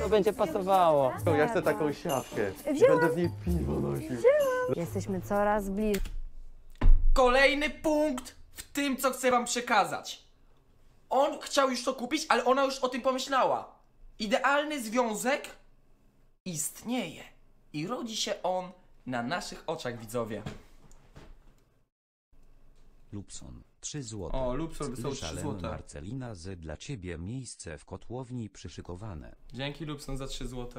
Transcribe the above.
To będzie pasowało. Ja chcę taką siatkę. I Wzięłam. będę w niej piwo nosił. Jesteśmy coraz bliżej. Kolejny punkt w tym, co chcę wam przekazać. On chciał już to kupić, ale ona już o tym pomyślała. Idealny związek istnieje. I rodzi się on na naszych oczach, widzowie. Lubson, 3 zł. O, Lubson wysłał 3 zł. Marcelina z dla ciebie miejsce w kotłowni przyszykowane. Dzięki Lubson za 3 zł.